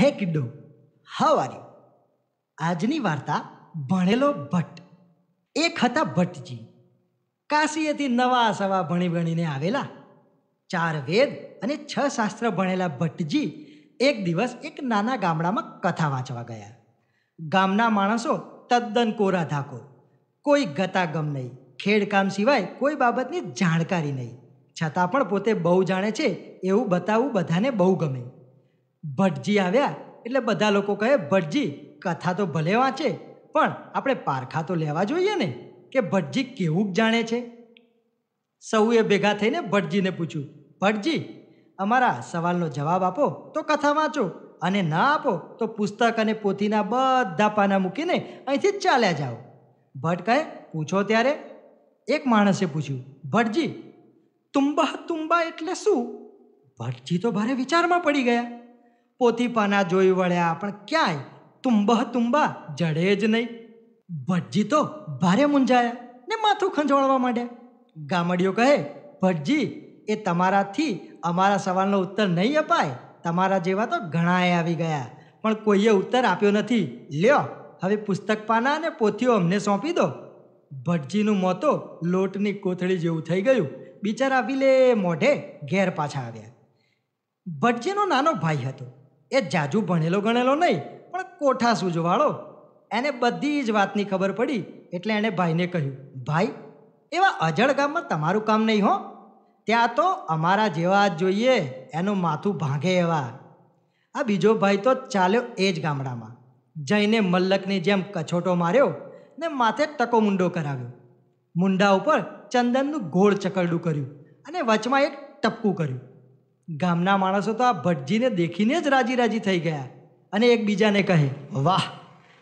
હે કિડ્ડો હાવ આજની વાર્તા ભણેલો ભટ્ટ એક હતા ભટ્ટજી કાશીએથી નવા સવા ભણી ભણીને આવેલા ચાર વેદ અને છ શાસ્ત્ર ભણેલા ભટ્ટજી એક દિવસ એક નાના ગામડામાં કથા વાંચવા ગયા ગામના માણસો તદ્દન કોરા ધાકો કોઈ ગતાગમ નહીં ખેડકામ સિવાય કોઈ બાબતની જાણકારી નહીં છતાં પણ પોતે બહુ જાણે છે એવું બતાવવું બધાને બહુ ગમે ભટજી આવ્યા એટલે બધા લોકો કહે ભટજી કથા તો ભલે વાંચે પણ આપણે પારખા તો લેવા જોઈએ ને કે ભટજી કેવું જાણે છે સૌએ ભેગા થઈને ભટજીને પૂછ્યું ભટજી અમારા સવાલનો જવાબ આપો તો કથા વાંચો અને ના આપો તો પુસ્તક અને પોથીના બધા પાના મૂકીને અહીંથી ચાલ્યા જાઓ ભટ કહે પૂછો ત્યારે એક માણસે પૂછ્યું ભટજી તુંબા તુંબા એટલે શું ભટજી તો ભારે વિચારમાં પડી ગયા પોથીપાના જોઈ વળ્યા પણ ક્યાંય તુંબહ તુંબા જડે જ નહીં ભટજી તો ભારે મૂંઝાયા ને માથું ખંજોળવા માંડ્યા ગામડીઓ કહે ભટજી એ તમારાથી અમારા સવાલનો ઉત્તર નહીં અપાય તમારા જેવા તો ઘણાએ આવી ગયા પણ કોઈએ ઉત્તર આપ્યો નથી લ્યો હવે પુસ્તક પાના અને પોથીઓ અમને સોંપી દો ભટજીનું મોતો લોટની કોથળી જેવું થઈ ગયું બિચારા વિલે મોઢે ઘેર પાછા આવ્યા ભટજીનો નાનો ભાઈ હતો એ જાજુ ભણેલો ગણેલો નહીં પણ કોઠા સૂજવાળો એને બધી જ વાતની ખબર પડી એટલે એણે ભાઈને કહ્યું ભાઈ એવા અજળ ગામમાં તમારું કામ નહીં હો ત્યાં તો અમારા જેવા જ જોઈએ એનું માથું ભાંગે એવા આ બીજો ભાઈ તો ચાલ્યો એ જ ગામડામાં જઈને મલ્લકની જેમ કછોટો માર્યો ને માથે ટકો મુંડો કરાવ્યો મુંડા ઉપર ચંદનનું ગોળ ચકરડું કર્યું અને વચમાં એક ટપકું કર્યું ગામના માણસો તો આ ભટજીને દેખીને જ રાજી રાજી થઈ ગયા અને એકબીજાને કહે વાહ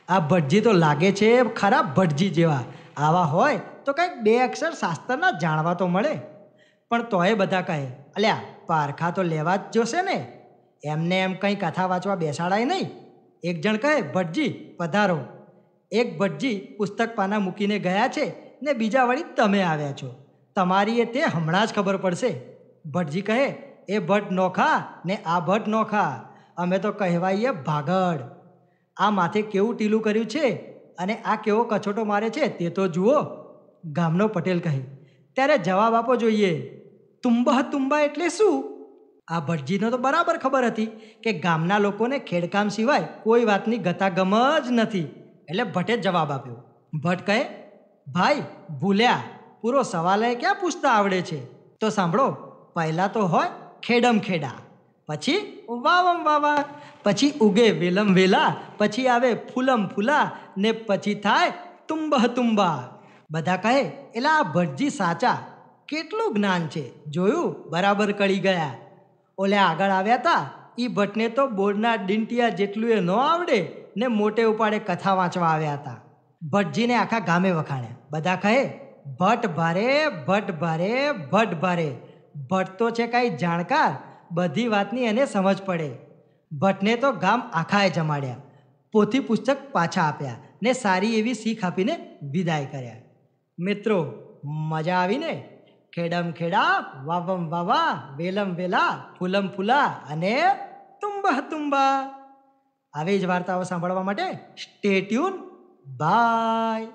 આ ભટજી તો લાગે છે ખરા ભટજી જેવા આવા હોય તો કંઈક બે અક્ષર શાસ્ત્રના જાણવા તો મળે પણ તોય બધા કહે અલ્યા પારખા તો લેવા જ જોશે ને એમને એમ કંઈ કથા વાંચવા બેસાડાય નહીં એક જણ કહે ભટજી પધારો એક ભટજી પુસ્તક પાના મૂકીને ગયા છે ને બીજા વળી તમે આવ્યા છો તમારી એ તે હમણાં જ ખબર પડશે ભટજી કહે એ ભટ્ટ નોખા ને આ ભટ્ટ નોખા અમે તો કહેવાઈએ ભાગડ આ માથે કેવું ટીલું કર્યું છે અને આ કેવો કછોટો મારે છે તે તો જુઓ ગામનો પટેલ કહે ત્યારે જવાબ આપો જોઈએ તુંબા તુંબા એટલે શું આ ભટજીને તો બરાબર ખબર હતી કે ગામના લોકોને ખેડકામ સિવાય કોઈ વાતની ગતાગમ જ નથી એટલે ભટ્ટે જવાબ આપ્યો ભટ્ટ કહે ભાઈ ભૂલ્યા પૂરો સવાલ એ ક્યાં પૂછતા આવડે છે તો સાંભળો પહેલાં તો હોય ખેડમ ખેડા પછી વાવમ વાવા પછી ઉગે વેલમ વેલા પછી આવે ફૂલમ ફૂલા ને પછી થાય તુંબહ તુંબા બધા કહે આ ભટજી સાચા કેટલું જ્ઞાન છે જોયું બરાબર કળી ગયા ઓલે આગળ આવ્યા હતા એ ભટ્ટને તો બોર્ડના ડીંટિયા જેટલું એ ન આવડે ને મોટે ઉપાડે કથા વાંચવા આવ્યા હતા ભટ્ટજીને આખા ગામે વખાણે બધા કહે ભટ્ટ ભારે ભટ્ટ ભારે ભટ્ટ ભારે ભટ્ટ તો છે કાંઈ જાણકાર બધી વાતની એને સમજ પડે ભટ્ટને તો ગામ આખાએ જમાડ્યા પોથી પુસ્તક પાછા આપ્યા ને સારી એવી શીખ આપીને વિદાય કર્યા મિત્રો મજા આવીને ખેડમ ખેડા વાવમ વાવા વેલમ વેલા ફૂલમ ફૂલા અને તુંબા તુંબા આવી જ વાર્તાઓ સાંભળવા માટે સ્ટેટ્યુન બાય